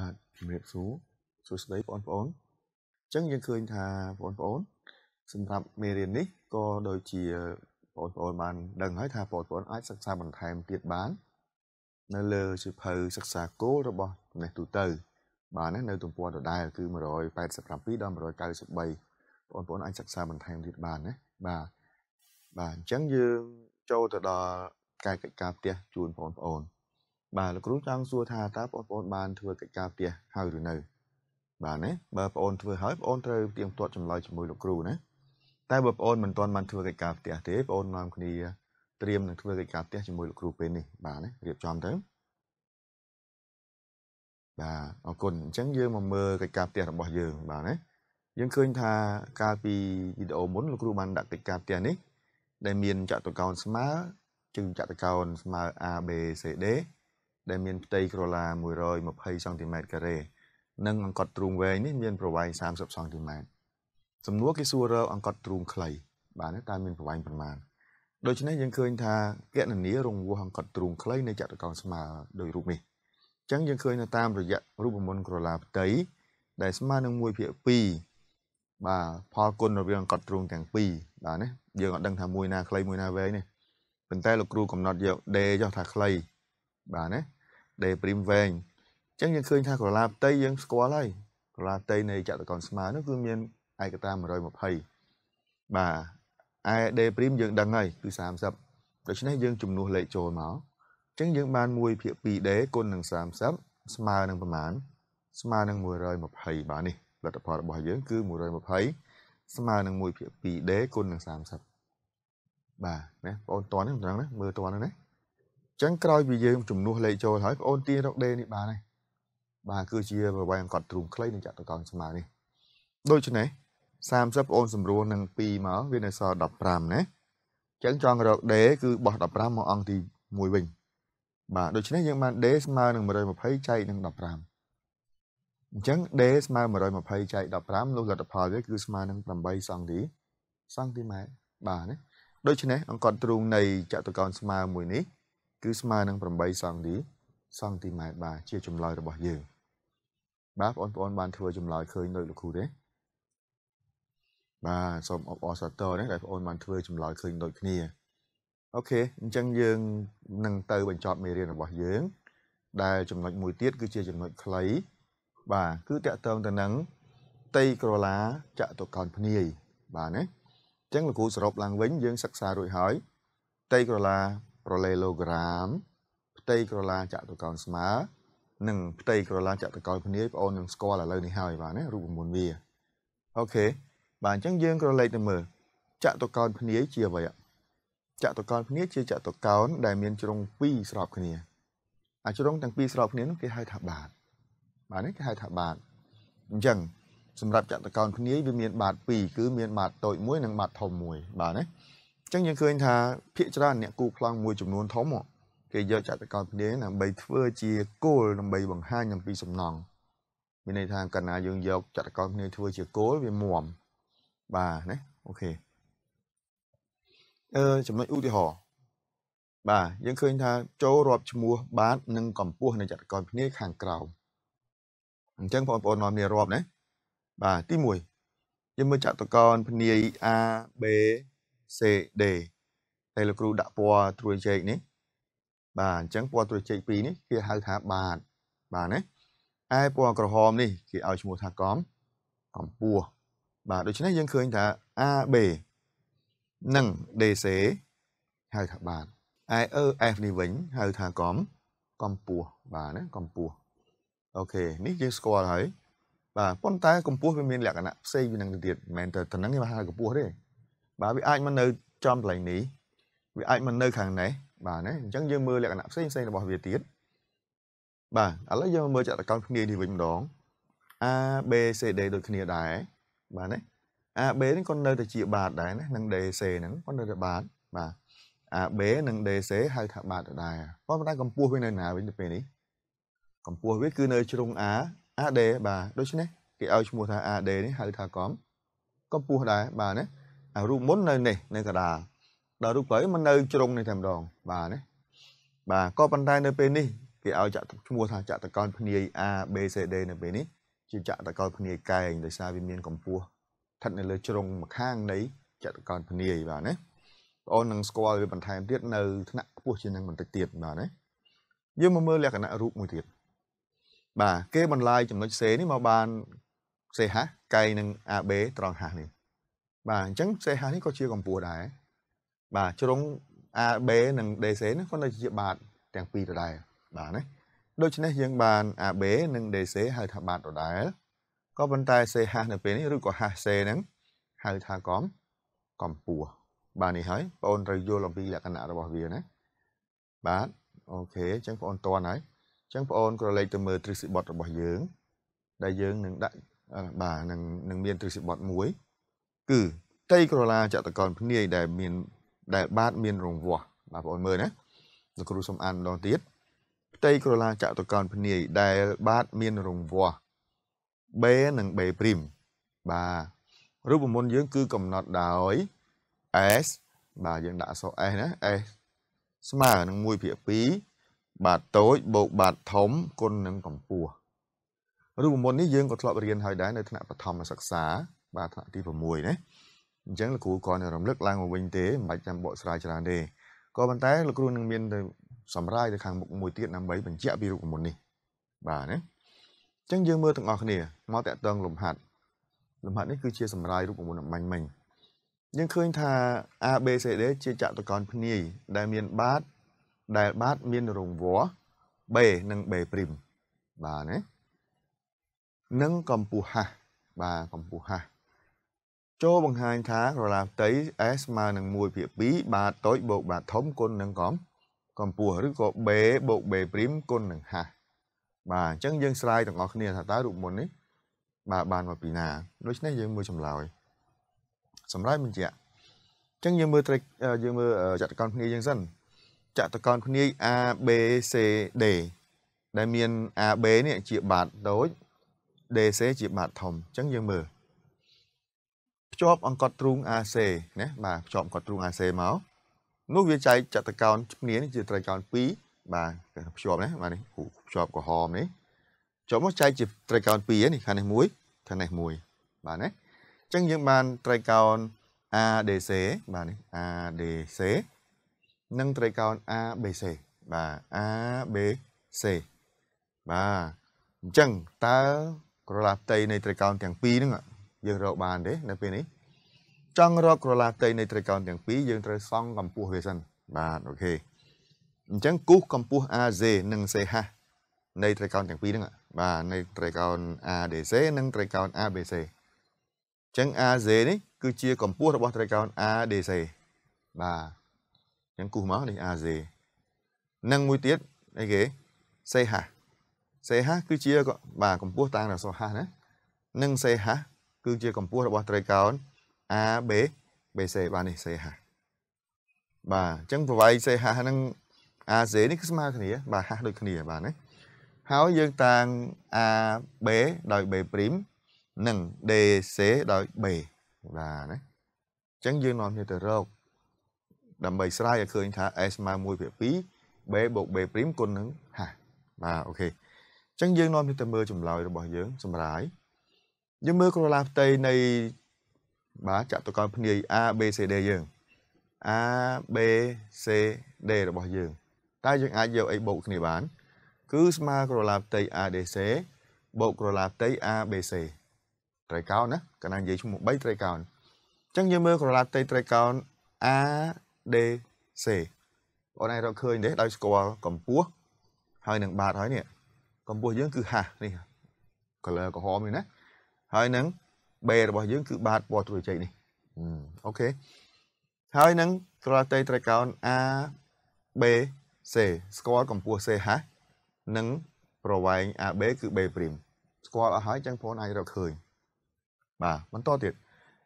បាទជំរាបសួរសួស្តីបងប្អូនអញ្ចឹងយើងឃើញថាបងប្អូនសម្រាប់មេរៀននេះក៏ដូចជាបងប្អូនបានដឹងហើយថាបងប្អូនអាចសិក្សាបន្ថែមទៀតបាន នៅលើសៀវភៅសិក្សាគោលរបស់ចំណេះទូទៅ បាទនៅទំព័រដដែលគឺ187ដល់193បងប្អូនអាចសិក្សាបន្ថែមទៀតបានណាបាទបាទអញ្ចឹងយើងចូលទៅដល់កាយកិច្ចការផ្ទះជូនបងប្អូនបាទលោកគ្រូចង់សួរថាតើបងប្អូនបានធ្វើកិច្ចការផ្ទះហើយឬនៅ បាទណាបើបងប្អូនធ្វើហើយបងប្អូនត្រូវទៀងទាត់ចម្លើយជាមួយលោកគ្រូណាតែបើបងប្អូនមិនទាន់បានធ្វើកិច្ចការផ្ទះទេបងប្អូននាំគ្នា ត្រៀមនឹងធ្វើកិច្ចការផ្ទះជាមួយលោកគ្រូពេលនេះបាទណារៀបចំទៅបាទអរគុណអញ្ចឹងយើងមកមើលកិច្ចការផ្ទះរបស់យើងបាទណាយើងឃើញថាកាលពីវីដេអូមុនលោកគ្រូបានដាក់កិច្ចការផ្ទះនេះដែលមានចតុកោណស្មើជើងចតុកោណស្មើ ABCD ដែលមានផ្ទៃក្រឡា120សង់ទីម៉ែត្រការ៉េនិងអង្កត់ទ្រូងវែងនេះមានប្រវែង30សង់ទីម៉ែត្រសំណួរគេសួររកអង្កត់ទ្រូងខ្លីបាទតើមានប្រវែងប៉ុន្មានដូច្នេះយើងឃើញថាកណនីរងវាស់អង្កត់ទ្រូងខ្លីនៃចតុកោណស្មើដោយរូបនេះអញ្ចឹងយើងឃើញនៅតាមរយៈរូបមន្តក្រឡាផ្ទៃដែលស្មើនឹង1ភាគ2បាទផលគុណរវាងអង្កត់ទ្រូងទាំងពីរបាទណាយើងអត់ដឹងថាមួយណាខ្លីមួយណាវែងនេះប៉ុន្តែលោកគ្រូកំណត់យក D ចុះថាខ្លីបាទណាដេព្រីមវែងអញ្ចឹងយើងឃើញថាក្រឡាផ្ទៃយើងស្គាល់ហើយក្រឡាផ្ទៃនៃចតុកោណស្មើនោះគឺមានឯកតា120បាទឯដេព្រីមយើង ដឹងហើយគឺ30ដូច្នេះយើង ជំនួសលេខចូលមកអញ្ចឹងយើង បាន1ភាគ 2D គុណនឹង30ស្មើនឹងប្រមាណស្មើនឹង120បាទនេះលទ្ធផលរបស់យើង គឺ120ស្មើនឹង1ភាគ 2D គុណនឹង30បាទណាបងអូនតន់ហ្នឹងត្រង់ណាមើលតន់ហ្នឹងណាចឹងក្រោយពីយើងជំនួសលេខចូលហើយបងអូនទារកដេនេះបានហើយបាទគឺជាប្រវែងអង្កត់ទ្រូងខ្លីនឹងចាក់តកងស្មៅនេះដូច្នេះ30បងអូន សម្រួលនឹង2មកវានៅសល់15ណាចឹងចង់រកដេគឺបោះ15មកអង្គទី1វិញបាទដូច្នេះយើងបានដេស្មើនឹង120ចែកនឹង15អញ្ចឹង d ស្មើ120ចែក15នោះលទ្ធផលវាគឺស្មើនឹង8សង់ទីសង់ទីម៉ែត្របាទណាដូច្នេះអង្កត់ទ្រូងនៃចតុកោណស្មើមួយនេះគឺស្មើនឹង8សង់ទី សង់ទីម៉ែត្របាទជាចម្លើយរបស់យើងបាទបងប្អូនបានធ្វើចម្លើយឃើញដោយលោកគ្រូទេបាទសូមអបអរសាទរណាដែលបងប្អូនបានធ្វើចម្លើយឃើញដូចគ្នាអូខេអញ្ចឹងយើងនឹងទៅបញ្ចប់មេរៀនរបស់យើង ដែល ចំណុចមួយទៀតគឺជា ចំណុចខ្លីបាទគឺតកតងទៅនឹងតីក្រឡាចតុកោណភ្នាយបាទណាអញ្ចឹងលោកគ្រូសរុបឡើងវិញយើងសិក្សារួចហើយតីក្រឡាប្រឡេឡូក្រាម ផ្ទៃក្រឡាចតុកោណស្មើនិង ផ្ទៃក្រឡាចតុកោណភ្នាយបងអូននឹងស្គាល់ឥឡូវនេះហើយបាទណារូបមន្តវាអូខេបាទអញ្ចឹងយើងក្រឡេកទៅមើលចតុកោណភ្នាយជាអ្វីចតុកោណភ្នាយជាចតុកោណដែលមានជ្រុង2ស្របគ្នាអាជ្រុងទាំងពីរស្របគ្នានោះគេហៅថាបាទបាទនេះគេហៅថាបាទអញ្ចឹងសម្រាប់ចតុកោណភ្នាយវាមាន បាទ2គឺមានបាទតូចមួយនិងបាទធំមួយបាទណាចឹងយើងឃើញថាភាគច្រើនអ្នកគូប្លង់មួយចំនួនធំគេយកចតកោភ្នៀងដើម្បីធ្វើ ជាគោលដើម្បីបង្ហាញអំពីសំណង់មានន័យថាកាលណាយើងយកចតកោភ្នៀងធ្វើជាគោលវាមុំបាទណាអូខេអឺចំណុចឧទាហរណ៍បាទយើងឃើញថាចូលរាប់ឈ្មោះបាទនិងកម្ពស់នៃចតកោភ្នៀងខាងក្រោមអញ្ចឹងបងប្អូននាំគ្នារាប់ណាបាទទី1យើងមើលចតកោភ្នាយ A B C D ហើយលោកគ្រូដាក់ពណ៌ត្រួយចេកនេះបាទអញ្ចឹងពណ៌ត្រួយចេកពីរនេះគេហៅថាបាទបាទណាឯពណ៌ក្រហមនេះគេឲ្យឈ្មោះថាកំកំពួរបាទដូច្នេះយើងឃើញថា AB និង DC ហៅថាបាទឯ EF នេះវិញហៅថាកំកំពួរបាទណាកំពួរអូខេនេះយើងស្គាល់ហើយបាទប៉ុន្តែកំពស់វាមានលក្ខណៈផ្សេងពីនឹងទៅទៀតមិនមែនតែទៅនឹងគេហៅកំពស់ទេបាទវាអាចមកនៅចំកន្លែងនេះវាអាចមកនៅខាងនេះបាទណាអញ្ចឹងយើងមើលលក្ខណៈផ្សេងផ្សេងរបស់វាទៀតបាទឥឡូវយើងមើលចតុកោណភ្នាយនេះវិញម្ដង A B C D ដូចគ្នាដែរបាទណា A B ហ្នឹងក៏នៅតែជា បាតដែរណានឹង D C ហ្នឹងក៏នៅតែបាតបាទ A B និង D C ហៅថាបាតដែរប៉ុន្តែកម្ពស់វានៅណាវិញទៅពេលនេះកម្ពស់វាគឺនៅ ជ្រុង A AD បាទដូច្នេះគេឲ្យឈ្មោះថា AD នេះហៅថាកំកម្ពស់ដែរបាទណារូបមុននៅនេះនៅកដាលដល់រូបក្រោយมันនៅជ្រុងនេះតែម្ដងបាទណាបាទក៏ប៉ុន្តែនៅពេលនេះគេឲ្យចាក់ឈ្មោះថាចាក់តកោណភ្នាយ A B C D នៅពេលនេះជាចាក់តកោណភ្នាយកែងដោយសារវាមានកម្ពស់ស្ថិតនៅលើជ្រុងម្ខាងនៃចាក់តកោណភ្នាយបាទណាបងអូននឹងស្គាល់វាបន្ថែមទៀតនៅថ្នាក់ខ្ពស់ជាងនឹងបន្តិចទៀតបាទណាយើងមកមើលលក្ខណៈរូបមួយទៀតបាទគេបន្លាយចំណុច C នេះមកបាន C ហាកែងនឹង AB ត្រង់ហានេះបាទអញ្ចឹងសេហានេះក៏ជាកម្ពស់ដែរបាទជ្រុង AB និង DC នេះក៏នៅជាបាតទាំងពីរដដែលបាទណាដូច្នេះយើងបាន AB និង DC ហៅថាបាតដដែលក៏ប៉ុន្តែ CH នៅពេលនេះឬក៏ HC ហ្នឹងហៅថាកំកម្ពស់បាទនេះហើយបងអូនត្រូវយល់អំពីលក្ខណៈរបស់វាណាបាទអូខេអញ្ចឹងបងអូនតន់ហើយអញ្ចឹងបងអូនក៏លេខទៅមើលទ្រឹស្ដីបត់របស់យើងដែលយើងនឹងដាក់បាទនឹងនឹងមានទ្រឹស្ដីបត់មួយគឺតីក្រឡាចតកនភ្នាយដែលមានដែលបាទមានរង្វាស់បាទបងប្អូនមើលណាលោកគ្រូសំអានម្ដងទៀតផ្ទៃក្រឡាចតុកោណភ្នាយដែលបាទមានរង្វាស់ B និង B' បាទរូបមន្តយើងគឺកំណត់ដោយ S បាទយើងដាក់អក្សរ S ណា S ស្មើនឹង1ភាគ2បាទតូចបូកបាទធំគុណនឹងកម្ពស់រូបមន្តនេះយើងក៏ធ្លាប់រៀនហើយដែរនៅថ្នាក់បឋមសិក្សាបាទថ្នាក់ទី6ណាអញ្ចឹងលោកគ្រូគ្រាន់តែរំលឹកឡើងមកវិញទេមិនបាច់ចាំបកស្រាយច្រើនទេក៏ប៉ុន្តែលោកគ្រូនឹងមានទៅសម្រាយទៅខាងមុខមួយទៀតដើម្បីបញ្ជាក់ពីរូបមន្តនេះបាទណាអញ្ចឹងយើងមើលទាំងអស់គ្នា មកតាក់ទងលំហាត់លំហាត់នេះគឺជាសម្រាយរូបមន្តអំបញ្ញមិញយើងឃើញថា A B C D ជាចតុកោណភ្នាយដែលមានបាតដែលបាតមានរង្វរ B និង B' បាទណានិងកម្ពស់ H បាទកម្ពស់ H ចូលបង្ហាញថាក្រឡាផ្ទៃ S ស្មើនឹង1ភាគ2បាទតូចបូកបាទធំគុណនឹងកំកម្ពស់ឬក៏ B បូក B' គុណនឹង h បាទអញ្ចឹងយើងស្រាយទាំងអស់គ្នាថាតើរូបមន្តនេះបាទបានមកពីណាដូច្នេះយើងមើលចម្លើយសម្រាប់បញ្ជាក់អញ្ចឹងយើងមើលត្រីយើងមើលចតុកោណភ្នាយយើងសិនចតុកោណភ្នាយ A B C D ដែលមាន AB នេះជាបាតតូច DC ជាបាតធំអញ្ចឹងយើងមើលភ្ជាប់អង្កត់ទ្រូង AC ណាបាទភ្ជាប់អង្កត់ទ្រូង AC មកនោះវាចែកចតុកោណជំនាញជាត្រីកោណ2បាទភ្ជាប់ណាបាទនេះភ្ជាប់ក្រហមនេះចុះមកចែកជាត្រីកោណ2នេះខាងនេះមួយខាងនេះមួយបាទណាអញ្ចឹងយើងបានត្រីកោណ ADC បាទនេះ ADC និងត្រីកោណ ABC បាទ ABC បាទអញ្ចឹងតើក្រឡាផ្ទៃនៃត្រីកោណទាំងពីរហ្នឹងយើងរកបានទេនៅពេលនេះចង់រកក្រឡាផ្ទៃនៃ ត្រីកោណទាំងពីរយើងត្រូវសង់កម្ពស់វាសិនបាទអូខេអញ្ចឹងគូសកម្ពស់ AZ និង CH នៃត្រីកោណទាំងពីរហ្នឹង បាទនៃត្រីកោណ ADC និងត្រីកោណ ABC អញ្ចឹង AZ នេះគឺជាកម្ពស់របស់ត្រីកោណ ADC បាទអញ្ចឹងគូសមកនេះ AZ និងមួយទៀតអីគេ CH CH គឺជាបាទកម្ពស់តាំងដល់ SH ណានិង CH គឺជាកម្ពស់របស់ត្រីកោណ A B BC បាទនេះ CH បាទអញ្ចឹងប្រវែង CH ហ្នឹង AC នេះគឺស្មើគ្នាបាទហាស់ដូចគ្នាបាទណាហើយយើងតាំង AB ដោយ B' និង DC ដោយ B បាទណាអញ្ចឹងយើងនាំគ្នាទៅរកដើម្បីស្រាយឲ្យឃើញថា A ស្មើ1ភាគ2 B បូក B' គុណនឹងហាបាទអូខេអញ្ចឹងយើងនាំគ្នាទៅមើលចម្លើយរបស់យើងសម្រាយ2យើងមើលក្រឡាផ្ទៃនៃបាទចតុកោណភ្នាយ A B C D យើង A B C D របស់យើងតែយើងអាចយកអីបូកគ្នាបានគឺស្មើក្រឡាផ្ទៃ ADC បូកក្រឡាផ្ទៃ ABC ត្រីកោណណាកាលណានិយាយឈ្មោះ3ត្រីកោណអញ្ចឹងយើងមើលក្រឡាផ្ទៃត្រីកោណ ADC បងឯងរកឃើញទេដោយស្គាល់កម្ពស់ហើយនឹងបាតហើយនេះកម្ពស់យើងគឺហាស់នេះ color ក្រហមនេះណាហើយនឹង B របស់យើងគឺបាទពណ៌ទ្រុយចេកនេះអូខេហើយនឹងត្រឡតេត្រកោណ A B C ស្គាល់កម្ពស់ C ហាស់និងប្រវែង AB គឺ B' ស្គាល់អស់ហើយចឹងបងអាចរកឃើញបាទបន្តទៀត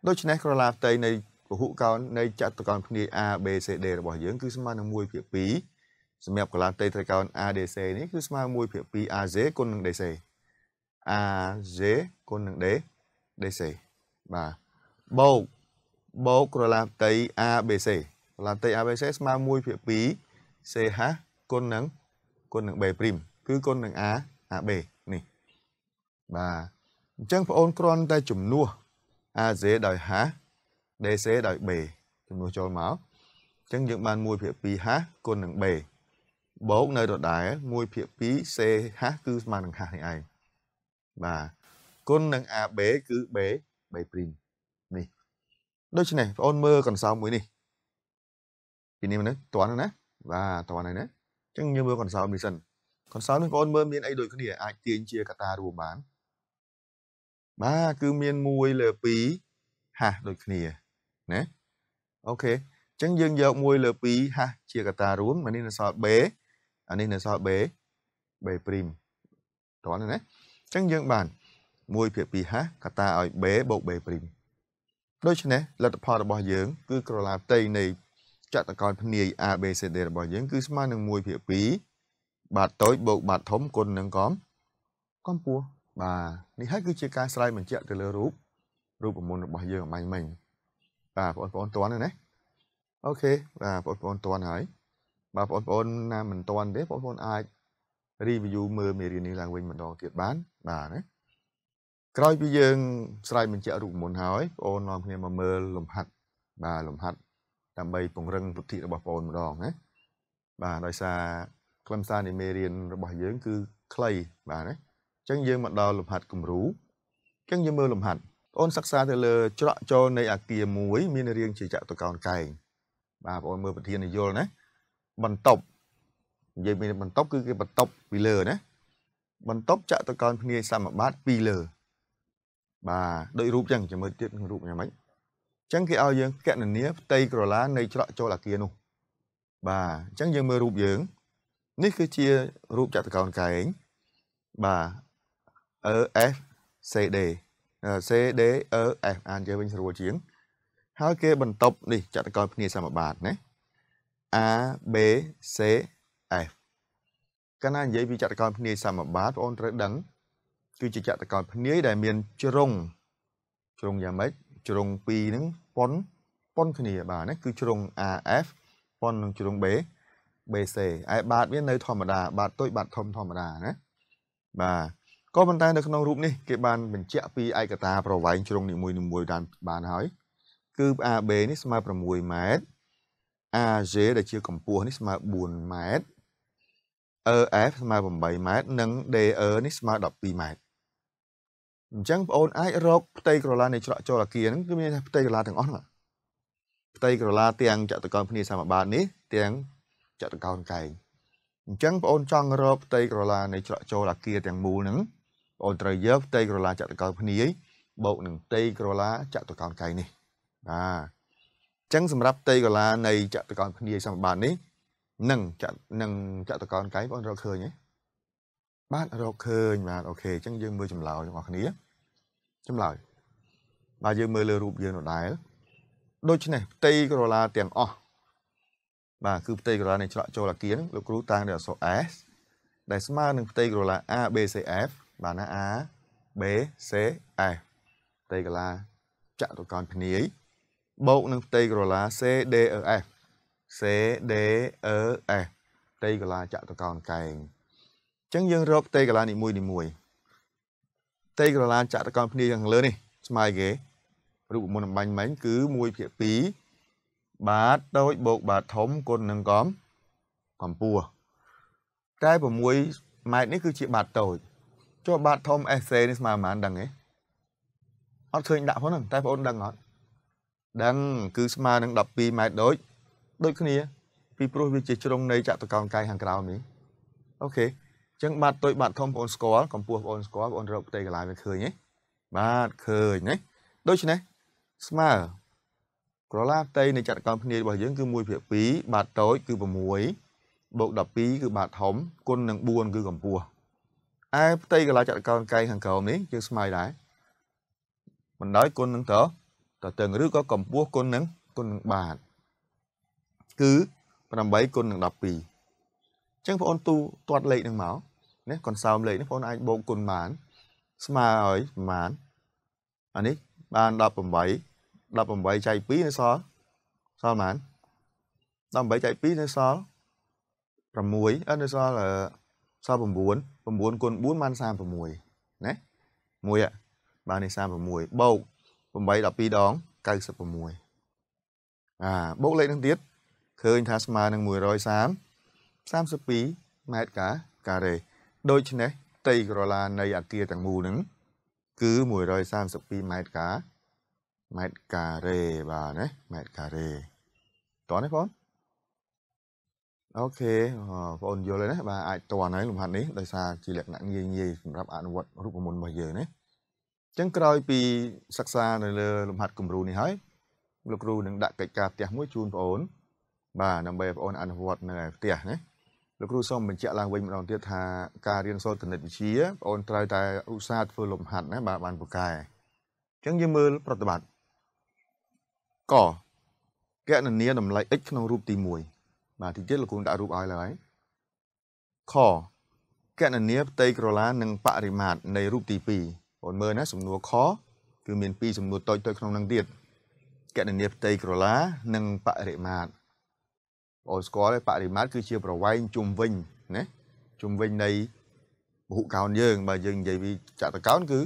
ដូច្នេះក្រឡាផ្ទៃនៃពហុកោណនៃចតុកោណគ្នា A B C D របស់យើង គឺស្មើនឹង1ភាគ2សម្រាប់កលានតេត្រកោណ ADC នេះគឺស្មើ1ភាគ2 AZ គុណនឹង DC a j គុណនឹង d dc បាទបូកបូកក្រឡាផ្ទៃ abc ក្រឡាផ្ទៃ abc ស្មើ1ភាគ2 c ហាគុណនឹងគុណនឹង b' គឺគុណនឹង a ab នេះបាទអញ្ចឹងបងអូនគ្រាន់តែជំនួស az ដោយ h dc ដោយ b ជំនួសចូលមកអញ្ចឹងយើងបាន1ភាគ2 h គុណនឹង b បូកនៅដដែល1ភាគ2 c h គឺស្មើនឹង h នេះឯងបាទគុណនឹង AB គឺ B B' នេះ ដូច្នេះបងអូនមើលកន្សោមមួយនេះពីនេះមកនេះតន់ណាបាទតន់ហើយណាអញ្ចឹងយើងមើលកន្សោមនេះសិនកន្សោមនេះបងអូនមើលមានអីដូចគ្នាអាចទាញជាកតារួមបានបាទគឺមាន1លើ2ហាស់ដូចគ្នាណាអូខេអញ្ចឹងយើងយក1លើ2ហាស់ជាកតារួមអានេះនៅសល់ B អានេះនៅសល់ B B' តន់ណាចឹងយើងបាន1ភាគ2ហាសកតាឲ្យ b បូក b' ដូច្នេះលទ្ធផលរបស់យើង គឺក្រឡាផ្ទៃនៃចតុកោណភ្នាយ ABCD របស់យើង គឺស្មើនឹង1ភាគ2បាទតូចបូកបាទធំគុណនឹងកំកំពស់បាទនេះហើយគឺជាការស្រាយបញ្ជាក់ទៅលើរូបរូបមន្តរបស់យើងអមាញ់មិញបាទបងប្អូនតន់ណាអូខេបាទបងប្អូនតន់ហើយបាទបងប្អូនណាមិនតន់ទេបងប្អូនអាច review មើលមេរៀននេះឡើងវិញម្ដងទៀតបានបាទណាក្រោយពីយើង ស្រ័យបញ្ជាក់រូបមន្តហើយបងអូននាំគ្នាមកមើលលំហាត់បាទលំហាត់ដើម្បីពង្រឹងពុទ្ធិរបស់បងអូនម្ដងណាបាទដោយសារខ្លឹមសារនៃមេរៀនរបស់យើង គឺខ្លីបាទណាអញ្ចឹងយើងមកដល់លំហាត់គំរូអញ្ចឹងយើងមើលលំហាត់អូនសិក្សាទៅលើច្រកចូលនៃអាគារមួយមានរាងជាចតុកោណកែងបាទបងអូនមើលប្រធានយល់ណាបន្ទប់និយាយពីបន្ទប់គឺគេបន្ទប់ពីលើណាបន្ទប់ចាក់តកោនភ្នាយសមបាទពីលើបាទដូចរូបចឹងចាំមើលទៀតក្នុងរូបយ៉ាងម៉េចចឹងគេឲ្យយើងកណនាផ្ទៃក្រឡានៃច្រកចូលអាគារនោះបាទចឹងយើងមើលរូបយើងនេះគឺជារូបចតុកោណកែងបាទ EF CD CD EF អានយើងវិញស្រួលជាង ហើយគេ បន្ទប់នេះចតុកោណភ្នាសមបាទណា A B C F កាលណានិយាយពីចតុកោណភ្នាយសមបាទបងអូនត្រូវដឹង គឺជាចតុកោណភ្នាយដែលមាន ជ្រុងជ្រុងយ៉ាងម៉េចជ្រុង2ហ្នឹងប៉ុនប៉ុនគ្នាបាទណាគឺជ្រុង AF ប៉ុននឹងជ្រុង B BC ឯបាតវានៅ ធម្មតាបាតតូចបាតធំធម្មតាណា បាទក៏ប៉ុន្តែនៅក្នុងរូបនេះគេបានបញ្ជាក់ពីឯកតាប្រវែងជ្រុងនីមួយៗបានបានហើយគឺ AB នេះស្មើ6ម៉ែត្រ AJ ដែលជាកម្ពស់នេះស្មើ4ម៉ែត្រ EF ស្មើ8ម៉ែត្រនិង DE នេះស្មើ12ម៉ែត្រអញ្ចឹងបងអូនអាចរកផ្ទៃក្រឡានៃច្រកចូលអាគារហ្នឹងគឺមានថាផ្ទៃក្រឡាទាំងអស់ហ្នឹងផ្ទៃក្រឡាទាំងចតុកោណភ្នាក់សមបាទនេះទាំងចតុកោណកែងអញ្ចឹងបងអូនចង់រកផ្ទៃក្រឡានៃច្រកចូលអាគារទាំងមូលហ្នឹងបងអូនត្រូវយកផ្ទៃក្រឡាចតុកោណភ្នាយបូកនឹងផ្ទៃក្រឡាចតុកោណកែងនេះបាទអញ្ចឹងសម្រាប់ផ្ទៃក្រឡានៃចតុកោណភ្នាយសមបាទនេះនឹងចនឹងចតកោនកៃបងរកឃើញហ៎បាទរកឃើញបាទអូខេអញ្ចឹងយើងមើលចម្លើយបងប្អូនចម្លើយបាទយើងមើលលើរូបយើងនោះដែរដូច្នេះផ្ទៃក្រឡាទាំងអស់បាទគឺផ្ទៃក្រឡានៃច្រកចូលអាគារហ្នឹងលោកគ្រូតាំងដោយអក្សរ S ដែលស្មើនឹងផ្ទៃក្រឡា A B C F បាទណា A B C F ផ្ទៃក្រឡាចតុកោណភ្នាយបូកនឹងផ្ទៃក្រឡា C D E F សេដេអឺអេសតេកលាចតុកោណកែងអញ្ចឹងយើងរកតេកលានីមួយនីមួយតេកលាចតុកោណភ្នាខាងលើនេះស្មើគេរូបមន្តអំបញ្ញមិញគឺ1ភាគ2បាទដូចបូកបាទធំគុណនឹងកំកម្ពស់តែ6ម៉ែត្រនេះ គឺជាបាទតូចចុះបាទធំ SC នេះស្មើប៉ុន្មានដឹងទេអត់ឃើញដាក់ហ្នឹងតែបងអូនដឹងអត់ដឹង គឺស្មើនឹង12ម៉ែត្រដូចដូចគ្នាពីព្រោះវាជាជ្រុងនៃចតុកោណកាយខាងក្រោមនេះអូខេអញ្ចឹងបាត់ទុយបាត់ធំបងស្គាល់កម្ពស់បងស្គាល់បងរកផ្ទៃកន្លែងវាឃើញហ៎បាទឃើញណាដូច្នេះស្មើក្រឡាផ្ទៃនៃចតុកោណភ្នាលរបស់យើងគឺ1ភាគ2បាតតូចគឺ6បូក12គឺបាតធំគុណនឹង4គឺកម្ពស់ឯផ្ទៃកន្លែងចតុកោណកាយខាងក្រោមនេះយើងស្មើដែរបណ្ដោយគុណនឹងតតតឹងឬក៏កម្ពស់គុណនឹងគុណនឹងបាតគឺ8គុណនឹង12អញ្ចឹងបងអូនទូទាត់លេខនឹងមកណាកនសោមលេខនេះបងអូនអាចបូកគុណបាន ស្មើឲ្យប្រហែលអានេះបាន18 18ចែក2នៅសល់សល់ប៉ុន្មាន18ចែក2នៅសល់6អឺនៅសល់សល់9 9គុណ4បាន36ណាមួយបាននេះ36បូក8 12ដង96អាបូកលេខនឹងទៀត1ឃើញថាស្មើនឹង130 32ម៉ែត្រកាការ៉េដូច្នេះផ្ទៃក្រឡានៃអាគារទាំងមូលហ្នឹងគឺ132ម៉ែត្រកាម៉ែត្រការ៉េបាទណាម៉ែត្រការ៉េតោះណាបងអូខេបងអូនយល់ហើយណាបាទអាចតន់ហើយលំហាត់នេះដោយសារជាលក្ខណៈងាយងាយសម្រាប់អនុវត្តរូបមន្តរបស់យើងណាអញ្ចឹងក្រោយពីសិក្សានៅលើលំហាត់គំរូ នេះហើយលោកគ្រូនឹងដាក់កិច្ចការផ្ទះមួយជូនបងអូនបាទដើម្បីបងប្អូនអនុវត្តនៅផ្ទះណាលោកគ្រូសូមបញ្ជាក់ឡើងវិញម្ដងទៀតថាការរៀនសូត្រគណិតវិទ្យាបងប្អូនត្រូវតែឧស្សាហ៍ធ្វើលំហាត់ណាបាទបានពូកែអញ្ចឹងយើងមើលប្រតិបត្តិកកណនីតម្លៃ x ក្នុងរូបទី1បាទទីទៀតលោកគ្រូដាក់រូបឲ្យឡើយខកណនីផ្ទៃក្រឡានិងបរិមាត្រនៃរូបទី2បងមើលណាសំណួរខគឺមាន2សំណួរតូចៗក្នុងនឹងទៀតកណនីផ្ទៃក្រឡានិងបរិមាត្រឲ្យស្គាល់បរិមាត្រគឺជាប្រវែងជុំវិញណាជុំវិញនៃពហុកោណយើងបើយើងនិយាយពីចតុកោណគឺ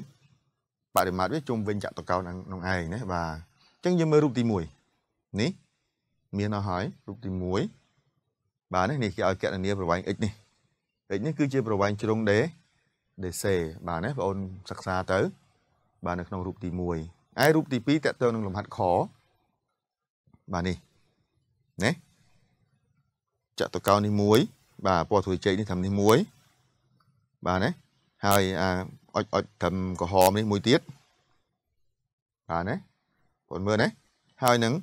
បរិមាត្រវាជុំវិញចតុកោណក្នុងឯងណាបាទអញ្ចឹងយើងមើលរូបទី1នេះមានអស់ហើយរូបទី1បាទនេះនេះគេឲ្យកណនីប្រវែង x នេះ x នេះគឺជាប្រវែងជ្រុងដេដេសេបាទណាបងអូនសិក្សាទៅបាទនៅក្នុងរូបទី1ឯរូបទី2តកតទៅនឹងលំហាត់ខបាទនេះណាចតុកោណនេះមួយ បាទពណ៌ធុយជ័យនេះត្រឹមនេះមួយ បាទណាហើយអាអុចអុចត្រឹមក្រហមនេះមួយទៀតបាទណាបងមើលណាហើយនឹង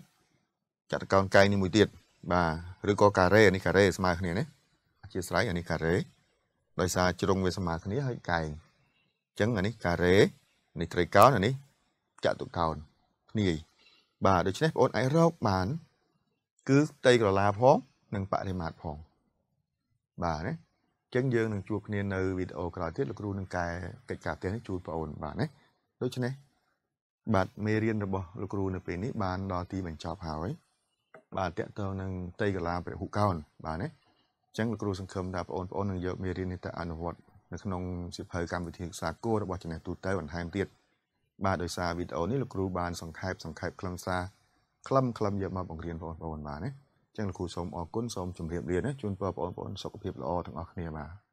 ចតុកោណកែងនេះមួយទៀតបាទឬក៏ការ៉េនេះការ៉េស្មើគ្នាណាអធិស្ស្រ័យអានេះការ៉េដោយសារជ្រុងវាស្មើគ្នាហើយកែងអញ្ចឹងអានេះការ៉េនេះត្រីកោណអានេះចតុកោណគ្នាបាទដូច្នេះបងអូនអាចរកបាន គឺផ្ទៃក្រឡាផងនិងបរិមាត្រផងបាទណាអញ្ចឹងយើង នឹងជួបគ្នានៅវីដេអូក្រោយទៀតលោកគ្រូនឹងកែកិច្ចការផ្ទះនេះជូនបងអូនបាទណាដូច្នេះបាទមេរៀនរបស់លោកគ្រូនៅពេលនេះបានដល់ទីបញ្ចប់ហើយបាទតកតងនឹងតីកលាពហុកោនបាទណាអញ្ចឹងលោកគ្រូសង្ឃឹមថាបងប្អូននឹងយកមេរៀននេះទៅអនុវត្តនៅក្នុងសិភៅកម្មវិធីសិក្សាគួររបស់ចំណេះទូទៅបន្ថែមទៀតបាទដោយសារវីដេអូនេះលោកគ្រូបានសង្ខេបសង្ខេបខ្លឹមសារខ្លឹមខ្លឹមយកមកបង្រៀនបងប្អូនបាទណាចឹងលោកគ្រូសូមអរគុណសូមជម្រាបលាណាជូនពរបងប្អូនសុខភាពល្អទាំងអស់គ្នាបាទ